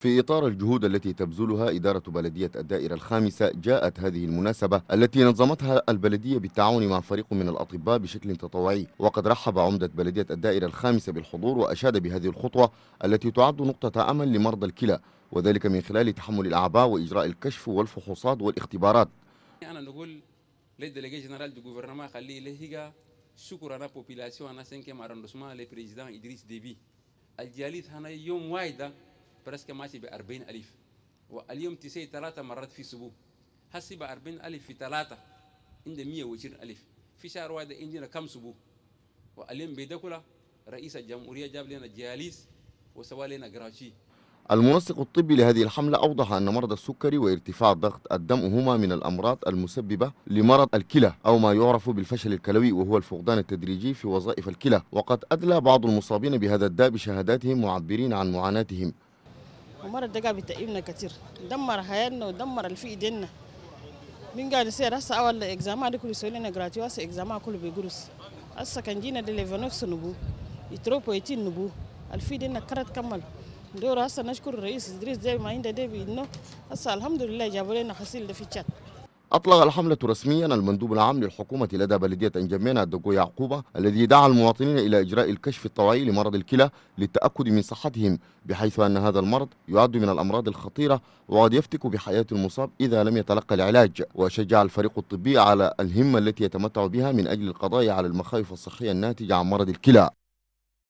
في إطار الجهود التي تبذلها إدارة بلدية الدائرة الخامسة جاءت هذه المناسبة التي نظمتها البلدية بالتعاون مع فريق من الأطباء بشكل تطوعي وقد رحب عمدة بلدية الدائرة الخامسة بالحضور وأشاد بهذه الخطوة التي تعد نقطة أمل لمرضى الكلى وذلك من خلال تحمل الأعباء وإجراء الكشف والفحوصات والاختبارات أنا نقول للديليجي جنرال دو غوفرنمان خليه لهيغا شكرا على بوبيلاسيون انا سينكيم اروندسمان لبريزيدان ادريس ديبي الجاليت هنا يوم وايدا برسكا ماشي ب 40 ألف واليوم تسي ثلاثة مرات في سبوع هسي ب 40 ألف في ثلاثة عند 120 ألف في شهر واحد عندنا كم سبوع واليوم بيدكولا رئيس الجمهورية جاب لنا جاليس وسوى لنا جراشي المنسق الطبي لهذه الحملة أوضح أن مرض السكري وارتفاع ضغط الدم هما من الأمراض المسببة لمرض الكلى أو ما يعرف بالفشل الكلوي وهو الفقدان التدريجي في وظائف الكلى وقد أدلى بعض المصابين بهذا الداء بشهاداتهم معبرين عن معاناتهم ومرة دقا بتأيبنا كتير دمر حياتنا ودمر اللي في ايدينا من قاعد يصير هسه اول اكزامان كله يسوي لنا جراتيو هسه اكزامان كله بجروس هسه كان جينا دي ليفانوكس نبو يتروبو يتين نبو الفي دينا كرت كمل دور هسه نشكر الرئيس ادريس دي ما عنده دي بانه هسه الحمد لله جابوا لنا حصيل ده في تشاد أطلق الحملة رسميا المندوب العام للحكومة لدى بلدية أنجمينا الدقو يعقوبة الذي دعا المواطنين إلى إجراء الكشف الطوعي لمرض الكلى للتأكد من صحتهم بحيث أن هذا المرض يعد من الأمراض الخطيرة وقد يفتك بحياة المصاب إذا لم يتلقى العلاج وشجع الفريق الطبي على الهمة التي يتمتع بها من أجل القضاء على المخاوف الصحية الناتجة عن مرض الكلى